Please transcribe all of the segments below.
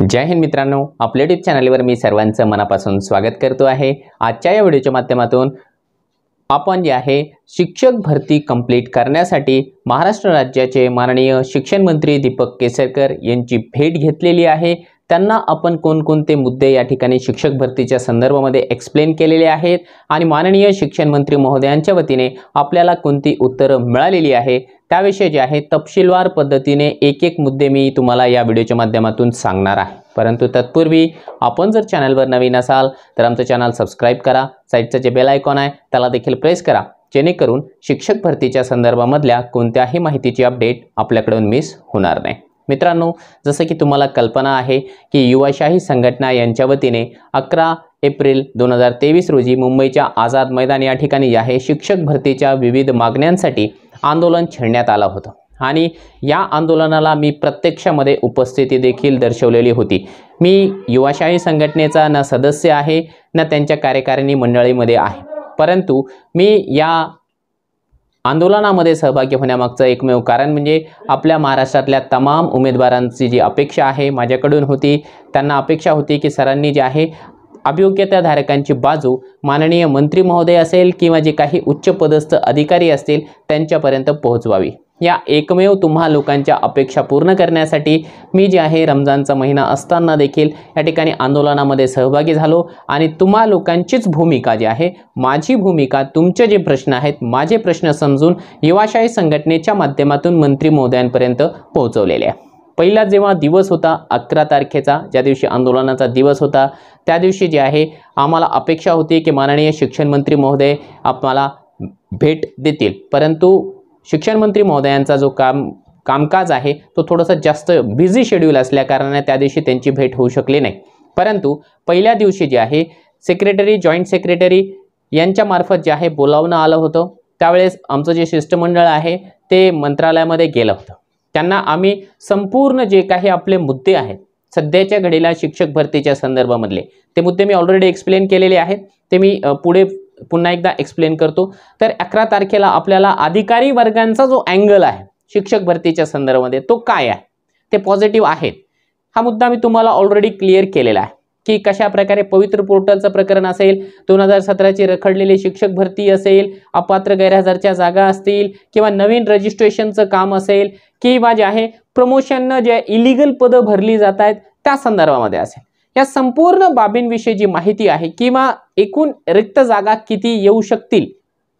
जय हिंद मित्रांनो आपल्या युट्यूब चॅनलवर मी सर्वांचं मनापासून स्वागत करतो आहे आजच्या या व्हिडिओच्या माध्यमातून आपण जे आहे शिक्षक भरती कंप्लीट करण्यासाठी महाराष्ट्र राज्याचे माननीय शिक्षण मंत्री दीपक केसरकर यांची भेट घेतलेली आहे त्यांना आपण कोणकोणते मुद्दे या ठिकाणी शिक्षक भरतीच्या संदर्भामध्ये एक्सप्लेन केलेले आहेत आणि माननीय शिक्षण मंत्री महोदयांच्या वतीने आपल्याला कोणती उत्तरं मिळालेली आहे त्याविषयी जे आहे तपशीलवार पद्धतीने एक एक मुद्दे मी तुम्हाला या व्हिडिओच्या माध्यमातून सांगणार आहे परंतु तत्पूर्वी आपण जर चॅनलवर नवीन असाल तर आमचं चॅनल सबस्क्राईब करा साईडचं जे बेल आयकॉन आहे त्याला देखील प्रेस करा जेणेकरून शिक्षक भरतीच्या संदर्भामधल्या कोणत्याही माहितीची अपडेट आपल्याकडून मिस होणार नाही मित्रांनो जसं की तुम्हाला कल्पना आहे की युवाशाही संघटना यांच्या वतीने अकरा एप्रिल दोन हजार तेवीस रोजी मुंबईच्या आझाद मैदान या ठिकाणी आहे शिक्षक भरतीच्या विविध मागण्यांसाठी आंदोलन छेडण्यात आलं होतं आणि या आंदोलनाला मी प्रत्यक्षामध्ये उपस्थिती देखील दर्शवलेली होती मी युवाशाही संघटनेचा ना सदस्य आहे ना त्यांच्या कार्यकारिणी मंडळीमध्ये आहे परंतु मी या आंदोलनामध्ये सहभागी होण्यामागचं एकमेव कारण म्हणजे आपल्या महाराष्ट्रातल्या तमाम उमेदवारांची जी अपेक्षा आहे माझ्याकडून होती त्यांना अपेक्षा होती की सरांनी जे आहे अभियोग्यताधारकांची बाजू माननीय मंत्री महोदय असेल किंवा जे काही उच्चपदस्थ अधिकारी असतील त्यांच्यापर्यंत पोहोचवावी या एकमेव तुम्हा लोकांच्या अपेक्षा पूर्ण करण्यासाठी मी जे आहे रमजानचा महिना असताना देखील या ठिकाणी आंदोलनामध्ये सहभागी झालो आणि तुम्हा लोकांचीच भूमिका जी आहे माझी भूमिका तुमचे जे प्रश्न आहेत माझे प्रश्न समजून युवाशाही संघटनेच्या माध्यमातून मंत्री महोदयांपर्यंत पोहोचवलेले आहे पहिला जेव्हा दिवस होता अकरा तारखेचा ज्या दिवशी आंदोलनाचा दिवस होता त्या दिवशी जे आहे आम्हाला अपेक्षा होती की माननीय शिक्षण मंत्री महोदय आम्हाला भेट देतील परंतु शिक्षण मंत्री महोदयांचा जो काम कामकाज आहे तो थोडंसं जास्त बिझी शेड्यूल असल्याकारणाने त्या दिवशी त्यांची भेट होऊ शकली नाही परंतु पहिल्या दिवशी जे आहे सेक्रेटरी जॉईंट सेक्रेटरी यांच्यामार्फत जे आहे बोलावणं आलं होतं त्यावेळेस आमचं जे शिष्टमंडळ आहे ते मंत्रालयामध्ये गेलं होतं त्यांना आम्ही संपूर्ण जे काही आपले मुद्दे आहेत सध्याच्या घडीला शिक्षक भरतीच्या संदर्भामधले ते मुद्दे मी ऑलरेडी एक्सप्लेन केलेले आहेत ते मी पुढे पुन्हा एकदा एक्सप्लेन करतो तर अकरा तारखेला आपल्याला अधिकारी वर्गांचा जो अँगल आहे शिक्षक भरतीच्या संदर्भामध्ये तो काय आहे ते पॉझिटिव्ह आहेत हा मुद्दा मी तुम्हाला ऑलरेडी क्लिअर केलेला आहे की कशा प्रकारे पवित्र पोर्टलचं प्रकरण असेल दोन हजार सतराची रखडलेली शिक्षक भरती असेल अपात्र गैरहजारच्या जागा असतील किंवा नवीन रजिस्ट्रेशनचं काम असेल किंवा जे आहे प्रमोशननं जे इलिगल पदं भरली जात आहेत त्या संदर्भामध्ये असेल या संपूर्ण बाबींविषयी जी माहिती आहे किंवा एकूण रिक्त जागा किती येऊ शकतील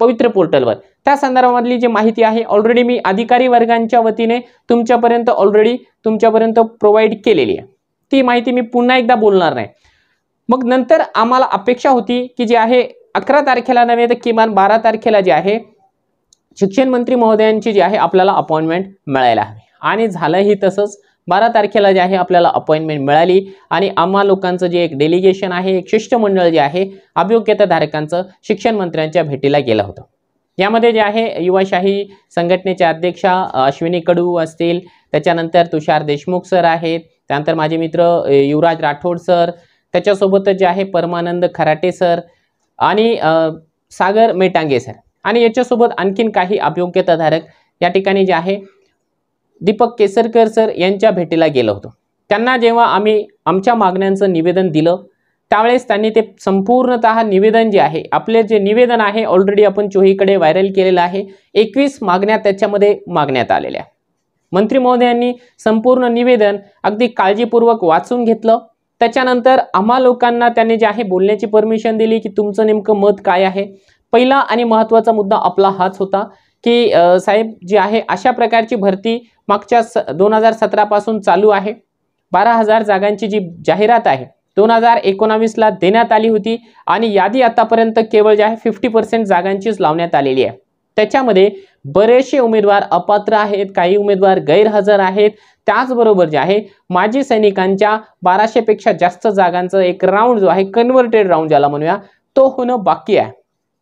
पवित्र पोर्टलवर त्या संदर्भामधली जी माहिती आहे ऑलरेडी मी अधिकारी वर्गांच्या वतीने तुमच्यापर्यंत ऑलरेडी तुमच्यापर्यंत प्रोव्हाइड केलेली आहे ती माहिती मी पुन्हा एकदा बोलणार नाही मग नंतर आम्हाला अपेक्षा होती की जे आहे अकरा तारखेला नव्हे तर किमान बारा तारखेला जे आहे शिक्षण मंत्री महोदयांची जी आहे आपल्याला अपॉइंटमेंट मिळायला हवी आणि झालंही तसंच बारा तारखेला जे आहे आपल्याला अपॉइंटमेंट मिळाली आणि आम्हा लोकांचं जे एक डेलिगेशन आहे एक शिष्टमंडळ जे आहे धारकांचं शिक्षण मंत्र्यांच्या भेटीला गेलं होतं यामध्ये जे आहे युवाशाही संघटनेच्या अध्यक्षा अश्विनी कडू असतील त्याच्यानंतर तुषार देशमुख सर आहेत त्यानंतर माझे मित्र युवराज राठोड सर त्याच्यासोबतच जे आहे परमानंद खराटे सर आणि सागर मेटांगे सर आणि याच्यासोबत आणखीन काही अभियोग्यताधारक या ठिकाणी जे आहे दीपक केसरकर सर यांच्या भेटीला गेलो होतो त्यांना जेव्हा आम्ही आमच्या मागण्यांचं निवेदन दिलं त्यावेळेस त्यांनी ते संपूर्णत निवेदन जे आहे आपले जे निवेदन आहे ऑलरेडी आपण चोहीकडे व्हायरल केलेलं आहे एकवीस मागण्या त्याच्यामध्ये मागण्यात आलेल्या मंत्री महोदयांनी संपूर्ण निवेदन अगदी काळजीपूर्वक वाचून घेतलं त्याच्यानंतर आम्हा लोकांना त्यांनी जे आहे बोलण्याची परमिशन दिली की तुमचं नेमकं मत काय आहे पहिला आणि महत्त्वाचा मुद्दा आपला हाच होता की साहेब जी आहे अशा प्रकारची भरती मागच्या स दोन हजार सतरापासून चालू आहे बारा हजार जागांची जी जाहिरात आहे दोन हजार एकोणावीसला देण्यात आली होती आणि यादी आतापर्यंत केवळ जे आहे फिफ्टी पर्सेंट जागांचीच लावण्यात आलेली आहे त्याच्यामध्ये बरेचसे उमेदवार अपात्र आहेत काही उमेदवार गैरहजर आहेत त्याचबरोबर जे आहे माजी सैनिकांच्या बाराशेपेक्षा जास्त जागांचं एक राऊंड जो आहे कन्व्हर्टेड राऊंड ज्याला म्हणूया तो होणं बाकी आहे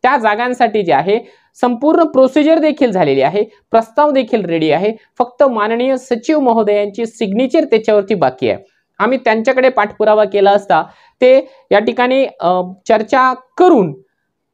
त्या जागांसाठी जे आहे संपूर्ण प्रोसिजर देखील झालेली आहे प्रस्ताव देखील रेडी आहे फक्त माननीय सचिव महोदयांची सिग्नेचर त्याच्यावरती बाकी आहे आम्ही त्यांच्याकडे पाठपुरावा केला असता ते या ठिकाणी चर्चा करून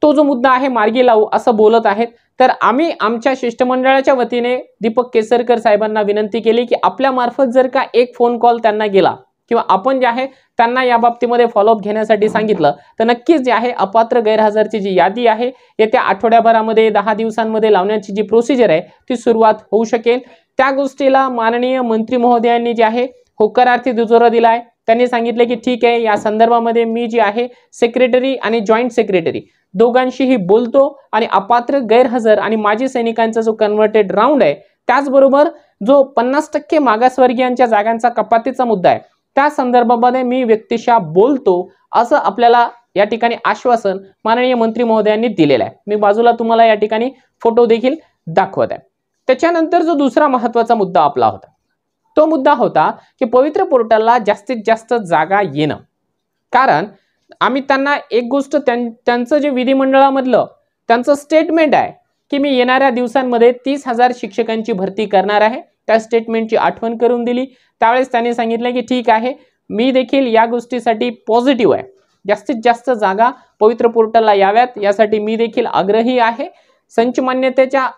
तो जो मुद्दा आहे मार्गी लावू असं बोलत आहेत तर आम्ही आमच्या शिष्टमंडळाच्या वतीने दीपक केसरकर साहेबांना विनंती केली की आपल्यामार्फत जर का एक फोन कॉल त्यांना गेला किंवा आपण जे आहे त्यांना या बाबतीमध्ये फॉलोअप घेण्यासाठी सांगितलं तर नक्कीच जे आहे अपात्र गैरहजरची जी यादी आहे येत्या आठवड्याभरामध्ये दहा दिवसांमध्ये लावण्याची जी प्रोसिजर आहे ती सुरुवात होऊ शकेल त्या गोष्टीला माननीय मंत्री महोदयांनी जे आहे होकारार्थी दुजोरा दिला आहे त्यांनी सांगितले की ठीक आहे या संदर्भामध्ये मी जी आहे सेक्रेटरी आणि जॉईंट सेक्रेटरी दोघांशीही बोलतो आणि अपात्र गैरहजर आणि माजी सैनिकांचा जो कन्व्हर्टेड राऊंड आहे त्याचबरोबर जो पन्नास टक्के मागासवर्गीयांच्या जागांचा कपातीचा मुद्दा आहे त्या संदर्भामध्ये मी व्यक्तिशा बोलतो असं आपल्याला या ठिकाणी आश्वासन माननीय मंत्री महोदयांनी दिलेलं आहे मी बाजूला तुम्हाला या ठिकाणी फोटो देखील दाखवत आहे त्याच्यानंतर जो दुसरा महत्त्वाचा मुद्दा आपला होता तो मुद्दा होता की पवित्र पोर्टलला जास्तीत जास्त जागा येणं कारण आम्ही त्यांना एक गोष्ट त्यांचं जे विधिमंडळामधलं त्यांचं स्टेटमेंट आहे की मी येणाऱ्या दिवसांमध्ये तीस हजार शिक्षकांची भरती करणार आहे त्या स्टेटमेंटची आठवण करून दिली त्यावेळेस त्यांनी सांगितलं की ठीक आहे मी देखील या गोष्टीसाठी पॉझिटिव्ह आहे जास्तीत जास्त जागा पवित्र पोर्टलला याव्यात यासाठी मी देखील आग्रही आहे संच मान्यतेच्या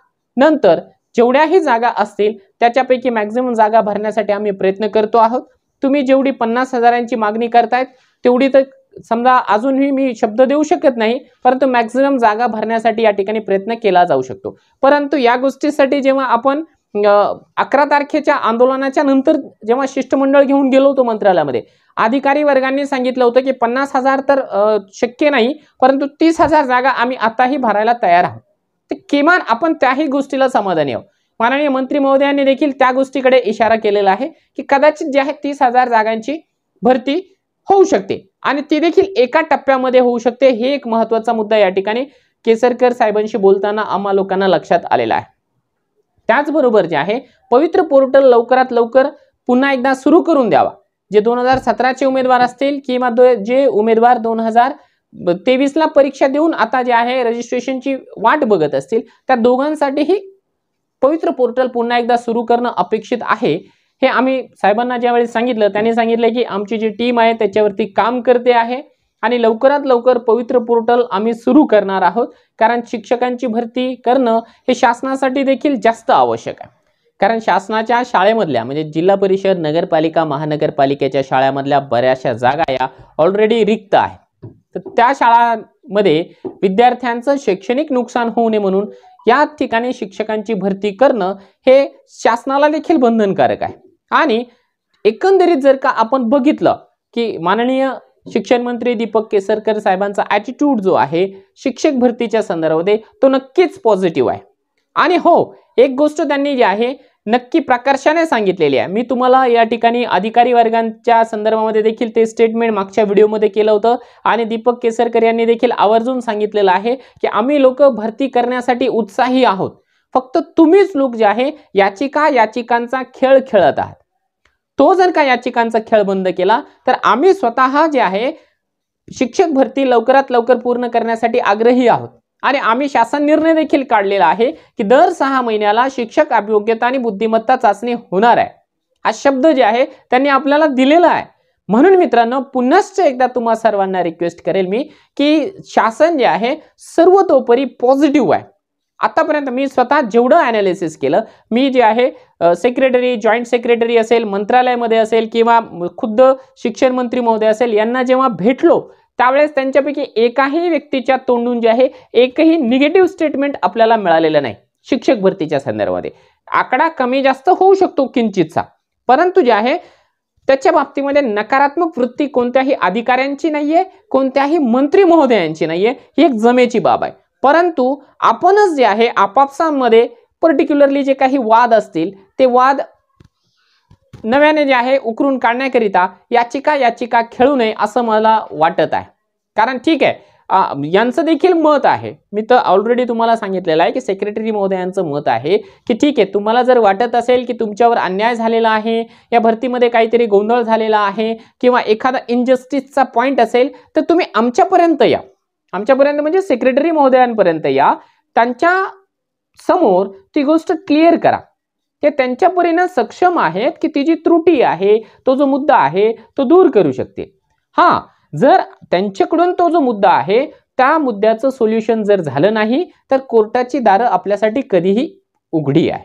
नंतर जेवढ्याही जागा असतील त्याच्यापैकी मॅक्झिमम जागा भरण्यासाठी आम्ही प्रयत्न करतो आहोत तुम्ही जेवढी पन्नास हजारांची मागणी करतायत तेवढी तर समजा अजूनही मी शब्द देऊ शकत नाही परंतु मॅक्झिमम जागा भरण्यासाठी या ठिकाणी प्रयत्न केला जाऊ शकतो परंतु या गोष्टीसाठी जेव्हा आपण अकरा तारखेच्या आंदोलनाच्या नंतर जेव्हा शिष्टमंडळ घेऊन गेलो होतो मंत्रालयामध्ये अधिकारी वर्गांनी सांगितलं होतं की पन्नास हजार तर शक्य नाही परंतु तीस हजार जागा आम्ही आताही भरायला तयार आहोत तर किमान आपण त्याही गोष्टीला समाधान येऊ माननीय मंत्री महोदयांनी देखील त्या गोष्टीकडे इशारा केलेला आहे की कदाचित जे आहे तीस हजार जागांची भरती होऊ शकते आणि ती देखील एका टप्प्यामध्ये होऊ शकते हे एक महत्वाचा मुद्दा या ठिकाणी केसरकर साहेबांशी बोलताना आम्हा लोकांना लक्षात आलेला आहे त्याचबरोबर जे आहे पवित्र पोर्टल लवकरात लवकर पुन्हा एकदा सुरू करून द्यावा जे दोन हजार सतराचे उमेदवार असतील किंवा जे उमेदवार दोन हजार तेवीसला परीक्षा देऊन आता जे आहे रजिस्ट्रेशनची वाट बघत असतील त्या दोघांसाठीही पवित्र पोर्टल पुन्हा एकदा सुरू करणं अपेक्षित आहे हे आम्ही साहेबांना ज्यावेळी सांगितलं त्यांनी सांगितलं की आमची जी टीम आहे त्याच्यावरती काम करते आहे आणि लवकरात लवकर पवित्र पोर्टल आम्ही सुरू करणार आहोत कारण शिक्षकांची भरती करणं हे शासनासाठी देखील जास्त आवश्यक आहे कारण शासनाच्या शाळेमधल्या म्हणजे जिल्हा परिषद नगरपालिका महानगरपालिकेच्या शाळेमधल्या बऱ्याचशा जागा या ऑलरेडी रिक्त आहे तर त्या शाळांमध्ये विद्यार्थ्यांचं शैक्षणिक नुकसान होऊ नये म्हणून या ठिकाणी शिक्षकांची भरती करणं हे शासनाला देखील बंधनकारक आहे आणि एकंदरीत जर का आपण बघितलं की माननीय शिक्षण मंत्री दीपक केसरकर साहेबांचा ॲटिट्यूड जो आहे शिक्षक भरतीच्या संदर्भात तो नक्कीच पॉझिटिव्ह आहे आणि हो एक गोष्ट त्यांनी जी आहे नक्की प्रकर्षाने सांगितलेली आहे मी तुम्हाला या ठिकाणी अधिकारी वर्गांच्या संदर्भामध्ये देखील ते स्टेटमेंट मागच्या व्हिडिओमध्ये केलं होतं आणि दीपक केसरकर यांनी देखील आवर्जून सांगितलेलं आहे की आम्ही लोक भरती करण्यासाठी उत्साही आहोत फक्त तुम्हीच लोक जे आहे याचिका याचिकांचा खेळ खेळत आहात तो जर का याचिकांचा खेळ बंद केला तर आम्ही स्वतः जे आहे शिक्षक भरती लवकरात लवकर पूर्ण करण्यासाठी आग्रही आहोत आणि आम्ही शासन निर्णय देखील काढलेला आहे की दर सहा महिन्याला शिक्षक अभियोग्यता आणि बुद्धिमत्ता चाचणी होणार आहे हा शब्द जे आहे त्यांनी आपल्याला दिलेला आहे म्हणून मित्रांनो पुन्हाच एकदा तुम्हा सर्वांना रिक्वेस्ट करेल मी की शासन जे आहे सर्वतोपरी पॉझिटिव्ह आहे आतापर्यंत मी स्वतः जेवढं ॲनालिसिस केलं मी जे आहे सेक्रेटरी जॉईंट सेक्रेटरी असेल मंत्रालयामध्ये असेल किंवा खुद्द शिक्षण मंत्री महोदय असेल यांना जेव्हा भेटलो त्यावेळेस त्यांच्यापैकी एकाही व्यक्तीच्या तोंडून जे आहे एकही निगेटिव्ह स्टेटमेंट आपल्याला मिळालेलं नाही शिक्षक भरतीच्या संदर्भात आकडा कमी जास्त होऊ शकतो किंचितचा परंतु जे आहे त्याच्या बाबतीमध्ये नकारात्मक वृत्ती कोणत्याही अधिकाऱ्यांची नाहीये कोणत्याही मंत्री महोदयांची नाहीये ही एक जमेची बाब आहे परंतु आपणच जे आहे आपापसामध्ये पर्टिक्युलरली जे काही वाद असतील ते वाद नव्याने जे आहे उकरून काढण्याकरिता याचिका याचिका खेळू नये असं मला वाटत आहे कारण ठीक आहे यांचं देखील मत आहे मी तर ऑलरेडी तुम्हाला सांगितलेलं आहे की सेक्रेटरी महोदयांचं मत आहे की ठीक आहे तुम्हाला जर वाटत असेल की तुमच्यावर अन्याय झालेला आहे या भरतीमध्ये काहीतरी गोंधळ झालेला आहे किंवा एखादा इनजस्टिसचा पॉईंट असेल तर तुम्ही आमच्यापर्यंत या आमच्यापर्यंत म्हणजे सेक्रेटरी महोदयांपर्यंत या त्यांच्या समोर ती गोष्ट क्लिअर करा ते त्यांच्या परीनं सक्षम आहेत की ती जी त्रुटी आहे तो जो मुद्दा आहे तो दूर करू शकते हा जर त्यांच्याकडून तो जो मुद्दा आहे त्या मुद्द्याचं सोल्युशन जर झालं नाही तर कोर्टाची दारं आपल्यासाठी कधीही उघडी आहे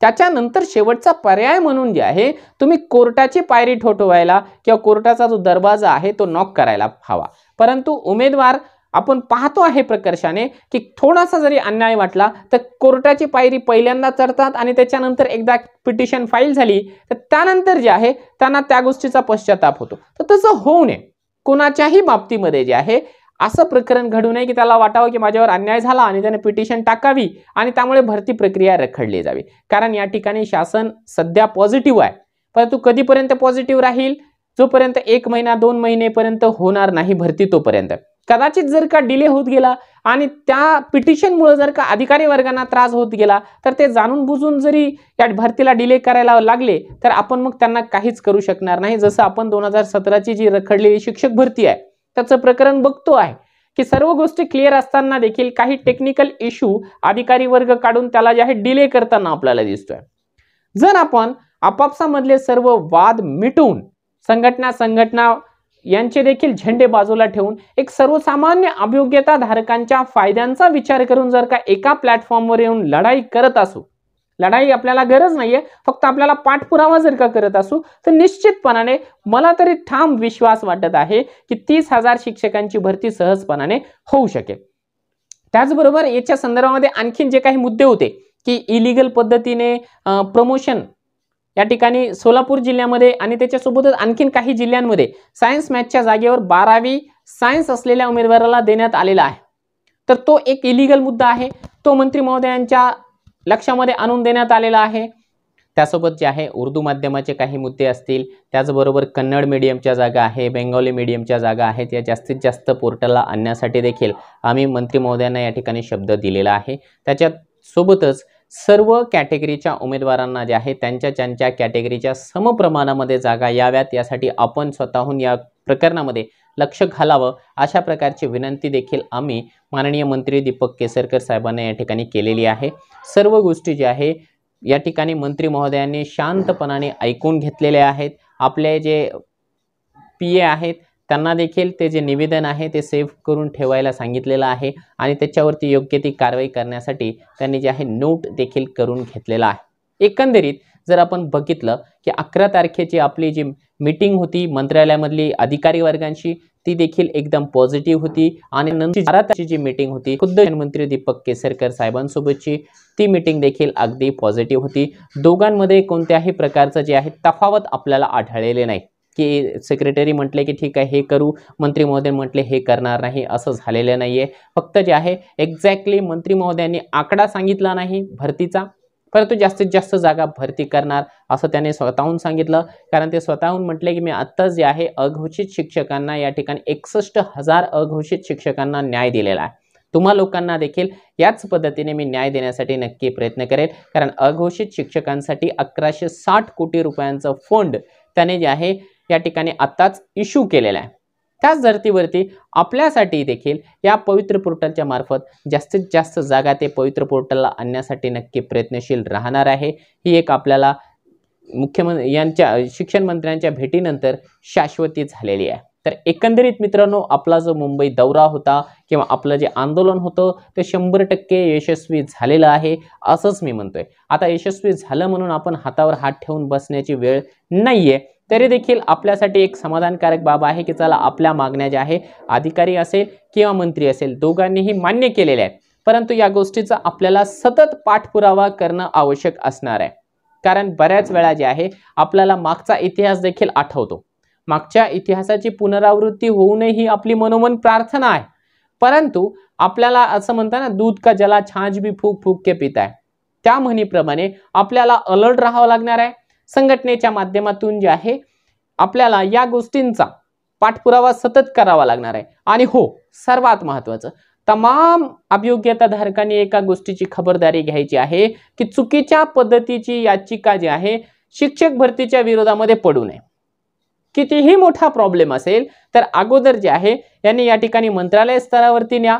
त्याच्यानंतर शेवटचा पर्याय म्हणून जे आहे तुम्ही कोर्टाची पायरी ठोठवायला किंवा कोर्टाचा जो दरवाजा आहे तो नॉक करायला हवा परंतु उमेदवार आपण पाहतो आहे प्रकर्षाने की थोडासा जरी अन्याय वाटला तर कोर्टाची पायरी पहिल्यांदा चढतात आणि त्याच्यानंतर एकदा पिटिशन फाईल झाली तर त्यानंतर जे आहे त्यांना त्या गोष्टीचा पश्चाताप होतो तर तसं होऊ नये कोणाच्याही बाबतीमध्ये जे आहे असं प्रकरण घडू नये की त्याला वाटावं की माझ्यावर अन्याय झाला आणि त्याने पिटिशन टाकावी आणि त्यामुळे भरती प्रक्रिया रखडली जावी कारण या ठिकाणी शासन सध्या पॉझिटिव्ह आहे परंतु कधीपर्यंत पॉझिटिव्ह राहील जोपर्यंत एक महिना दोन महिनेपर्यंत होणार नाही भरती तोपर्यंत कदाचित जर का डिले होत गेला आणि त्या पिटिशनमुळे जर का अधिकारी वर्गांना त्रास होत गेला तर ते जाणून बुजून जरी या भरतीला डिले करायला लागले तर आपण मग त्यांना काहीच करू शकणार नाही जसं आपण दोन हजार सतराची जी रखडलेली शिक्षक भरती आहे त्याचं प्रकरण बघतो आहे की सर्व गोष्टी क्लिअर असताना देखील काही टेक्निकल इश्यू अधिकारी वर्ग काढून त्याला जे आहे डिले करताना आपल्याला दिसतोय जर आपण आपापसामधले सर्व वाद मिटवून संघटना संघटना यांचे देखील झेंडे बाजूला ठेवून एक सर्वसामान्य अभियोग्यता धारकांच्या फायद्यांचा विचार करून जर का एका प्लॅटफॉर्मवर येऊन लढाई करत असू लढाई आपल्याला गरज नाहीये फक्त आपल्याला पाठपुरावा जर का करत असू तर निश्चितपणाने मला तरी ठाम विश्वास वाटत आहे की तीस हजार शिक्षकांची भरती सहजपणाने होऊ शकेल त्याचबरोबर याच्या संदर्भामध्ये आणखीन जे काही मुद्दे होते की इलिगल पद्धतीने प्रमोशन या ठिकाणी सोलापूर जिल्ह्यामध्ये आणि त्याच्यासोबतच आणखीन काही जिल्ह्यांमध्ये सायन्स मॅथच्या जागेवर बारावी सायन्स असलेल्या उमेदवाराला देण्यात आलेला आहे तर तो एक इलिगल मुद्दा आहे तो मंत्री महोदयांच्या लक्षामध्ये आणून देण्यात आलेला आहे त्यासोबत जे आहे उर्दू माध्यमाचे काही मुद्दे असतील त्याचबरोबर कन्नड मीडियमच्या जागा आहे बेंगॉली मीडियमच्या जागा आहेत या जास्तीत जास्त पोर्टलला आणण्यासाठी देखील आम्ही मंत्री महोदयांना या ठिकाणी शब्द दिलेला आहे त्याच्यासोबतच सर्व कॅटेगरीच्या उमेदवारांना जे आहे त्यांच्या त्यांच्या कॅटेगरीच्या समप्रमाणामध्ये जागा याव्यात यासाठी आपण स्वतःहून या प्रकरणामध्ये लक्ष घालावं अशा प्रकारची विनंती देखील आम्ही माननीय मंत्री दीपक केसरकर साहेबांना या ठिकाणी केलेली आहे सर्व गोष्टी ज्या आहे या ठिकाणी मंत्री महोदयांनी शांतपणाने ऐकून घेतलेल्या आहेत आपले जे पी ए आहेत त्यांना देखील ते जे निवेदन आहे ते सेव्ह करून ठेवायला सांगितलेलं आहे आणि त्याच्यावरती योग्य ती कारवाई करण्यासाठी त्यांनी जे आहे नोट देखील करून घेतलेला आहे एकंदरीत जर आपण बघितलं की अकरा तारखेची आपली जी मीटिंग होती मंत्रालयामधली अधिकारी वर्गांशी ती देखील एकदम पॉझिटिव्ह होती आणि नंतर बारा तारखेची जी मीटिंग होती खुद्द मंत्री दीपक केसरकर साहेबांसोबतची ती मीटिंग देखील अगदी पॉझिटिव्ह होती दोघांमध्ये कोणत्याही प्रकारचं जे आहे तफावत आपल्याला आढळलेले नाही की सेक्रेटरी म्हटले की ठीक आहे हे करू मंत्री महोदय म्हटले हे करणार नाही असं झालेलं नाही आहे फक्त जे आहे एक्झॅक्टली मंत्री महोदयांनी आकडा सांगितला नाही भरतीचा परंतु जास्तीत जास्त जागा भरती करणार असं त्याने स्वतःहून सांगितलं कारण ते स्वतःहून म्हटले की मी आत्ता जे आहे अघोषित शिक्षकांना या ठिकाणी एकसष्ट हजार अघोषित शिक्षकांना न्याय दिलेला आहे तुम्हा लोकांना देखील याच पद्धतीने मी न्याय देण्यासाठी नक्की प्रयत्न करेल कारण अघोषित शिक्षकांसाठी अकराशे साठ कोटी रुपयांचं फंड त्याने जे आहे या ठिकाणी आत्ताच इश्यू केलेला आहे त्याच धर्तीवरती आपल्यासाठी देखील या पवित्र पोर्टलच्या मार्फत जास्तीत जास्त जागा ते पवित्र पोर्टलला आणण्यासाठी नक्की प्रयत्नशील राहणार आहे ही एक आपल्याला मुख्यमंत्री यांच्या शिक्षण मंत्र्यांच्या भेटीनंतर शाश्वती झालेली आहे तर एकंदरीत मित्रांनो आपला जो मुंबई दौरा होता किंवा आपलं जे आंदोलन होतं ते शंभर टक्के यशस्वी झालेलं आहे असंच मी म्हणतोय आता यशस्वी झालं म्हणून आपण हातावर हात ठेवून बसण्याची वेळ नाही आहे तरी देखील आपल्यासाठी एक समाधानकारक बाब आहे की चला आपल्या मागण्या ज्या आहे अधिकारी असेल किंवा मंत्री असेल दोघांनीही मान्य केलेल्या आहेत परंतु या गोष्टीचा आपल्याला सतत पाठपुरावा करणं आवश्यक असणार आहे कारण बऱ्याच वेळा जे आहे आपल्याला मागचा इतिहास देखील आठवतो मागच्या इतिहासाची पुनरावृत्ती होऊनही आपली मनोमन प्रार्थना आहे परंतु आपल्याला असं म्हणतात ना दूध का जला छाज बी फूक फूक के पिताय त्या म्हणीप्रमाणे आपल्याला अलर्ट राहावं लागणार आहे संघटनेच्या माध्यमातून जे आहे आपल्याला या गोष्टींचा पाठपुरावा सतत करावा लागणार आहे आणि हो सर्वात महत्वाचं तमाम अभियोग्यता धारकांनी एका गोष्टीची खबरदारी घ्यायची आहे की चुकीच्या पद्धतीची याचिका जी आहे शिक्षक भरतीच्या विरोधामध्ये पडू नये कितीही मोठा प्रॉब्लेम असेल तर अगोदर जे आहे यांनी या ठिकाणी मंत्रालय स्तरावरती न्या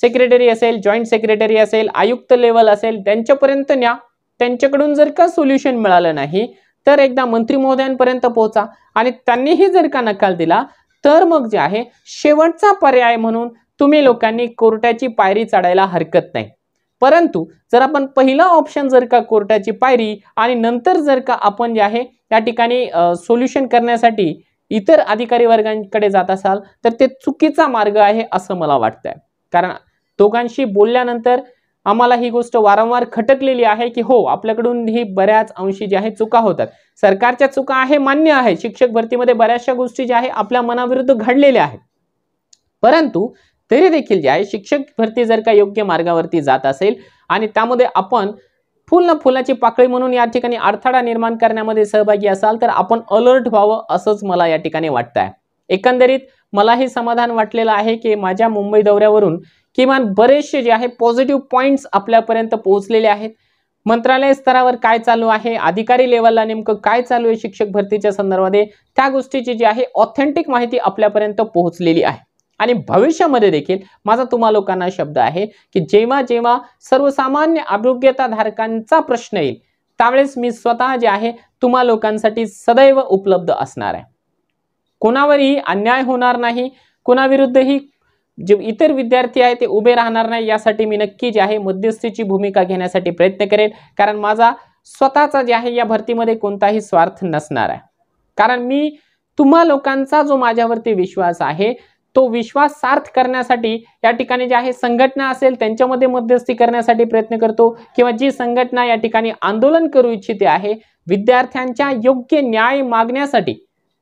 सेक्रेटरी असेल जॉईंट सेक्रेटरी असेल आयुक्त लेवल असेल त्यांच्यापर्यंत न्या त्यांच्याकडून जर का सोल्युशन मिळालं नाही तर एकदा मंत्री महोदयांपर्यंत पोहोचा आणि त्यांनीही जर का नकार दिला तर मग जे आहे शेवटचा पर्याय म्हणून तुम्ही लोकांनी कोर्टाची पायरी चढायला हरकत नाही परंतु जर आपण पहिला ऑप्शन जर का कोर्टाची पायरी आणि नंतर जर का आपण जे आहे त्या ठिकाणी सोल्युशन करण्यासाठी इतर अधिकारी वर्गांकडे जात असाल तर ते चुकीचा मार्ग आहे असं मला वाटतंय कारण दोघांशी बोलल्यानंतर आम्हाला ही गोष्ट वारंवार खटकलेली आहे की हो आपल्याकडून ही बऱ्याच अंशी जे आहे चुका होतात सरकारच्या चुका आहे मान्य आहे शिक्षक भरतीमध्ये बऱ्याचशा गोष्टी ज्या आहे आपल्या मनाविरुद्ध घडलेल्या आहेत परंतु तरी देखील जे आहे शिक्षक भरती जर का योग्य मार्गावरती जात असेल आणि त्यामध्ये आपण फुल फुलाची पाकळी म्हणून या ठिकाणी अडथळा निर्माण करण्यामध्ये सहभागी असाल तर आपण अलर्ट व्हावं असंच मला या ठिकाणी वाटतं आहे एकंदरीत मलाही समाधान वाटलेलं आहे की माझ्या मुंबई दौऱ्यावरून किमान बरेचसे जे आहे पॉझिटिव्ह पॉईंट्स आपल्यापर्यंत पोहोचलेले आहेत मंत्रालय स्तरावर काय चालू आहे अधिकारी लेवलला नेमकं काय चालू आहे शिक्षक भरतीच्या संदर्भामध्ये त्या गोष्टीची जी आहे ऑथेंटिक माहिती आपल्यापर्यंत पोहोचलेली आहे आणि भविष्यामध्ये देखील माझा तुम्हा लोकांना शब्द आहे की जेव्हा जेव्हा सर्वसामान्य आरोग्यताधारकांचा प्रश्न येईल त्यावेळेस मी स्वतः जे आहे तुम्हा लोकांसाठी सदैव उपलब्ध असणार आहे कोणावरही अन्याय होणार नाही कोणाविरुद्धही जे इतर विद्यार्थी आहे ते उभे राहणार नाही यासाठी मी नक्की जे आहे मध्यस्थीची भूमिका घेण्यासाठी प्रयत्न करेन कारण माझा स्वतःचा जे आहे या भरतीमध्ये कोणताही स्वार्थ नसणार आहे कारण मी तुम्हा लोकांचा जो माझ्यावरती विश्वास आहे तो विश्वास सार्थ करण्यासाठी या ठिकाणी जे आहे संघटना असेल त्यांच्यामध्ये मध्यस्थी करण्यासाठी प्रयत्न करतो किंवा जी संघटना या ठिकाणी आंदोलन करू इच्छिते आहे विद्यार्थ्यांच्या योग्य न्याय मागण्यासाठी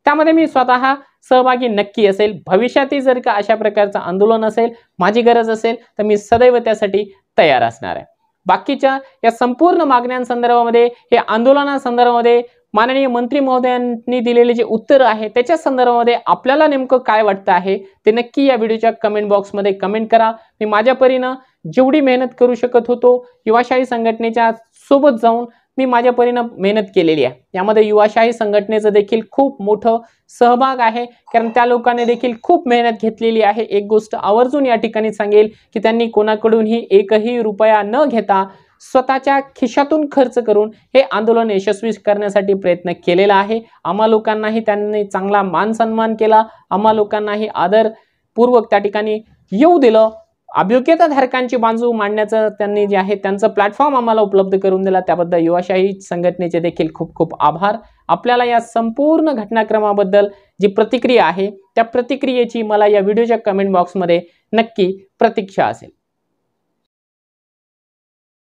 त्यामध्ये मी स्वतः सहभागी नक्की असेल भविष्यातही जर का अशा प्रकारचं आंदोलन असेल माझी गरज असेल तर मी सदैव त्यासाठी तयार असणार आहे बाकीच्या या संपूर्ण मागण्यांसंदर्भामध्ये हे आंदोलनासंदर्भामध्ये माननीय मंत्री महोदयांनी दिलेले जे उत्तर आहे त्याच्या संदर्भामध्ये आपल्याला नेमकं काय वाटतं आहे ते नक्की या व्हिडिओच्या कमेंट बॉक्समध्ये कमेंट करा मी माझ्या परीनं जेवढी मेहनत करू शकत होतो युवाशाही संघटनेच्या सोबत जाऊन मी माझ्या परीनं मेहनत केलेली आहे यामध्ये युवाशाही संघटनेचं देखील खूप मोठं सहभाग आहे कारण त्या लोकांनी देखील खूप मेहनत घेतलेली आहे एक गोष्ट आवर्जून या ठिकाणी सांगेल की त्यांनी कोणाकडूनही एकही रुपया न घेता स्वतःच्या खिशातून खर्च करून हे आंदोलन यशस्वी करण्यासाठी प्रयत्न केलेला आहे आम्हा लोकांनाही त्यांनी चांगला मान सन्मान केला आम्हा लोकांनाही आदरपूर्वक त्या ठिकाणी येऊ दिलं धारकांची बाजू मांडण्याचं त्यांनी जे आहे त्यांचं प्लॅटफॉर्म आम्हाला उपलब्ध करून दिला त्याबद्दल युवाशाही संघटनेचे देखील खूप खूप आभार आपल्याला या संपूर्ण घटनाक्रमाबद्दल जी प्रतिक्रिया आहे त्या प्रतिक्रियेची मला या व्हिडिओच्या कमेंट बॉक्समध्ये नक्की प्रतीक्षा असेल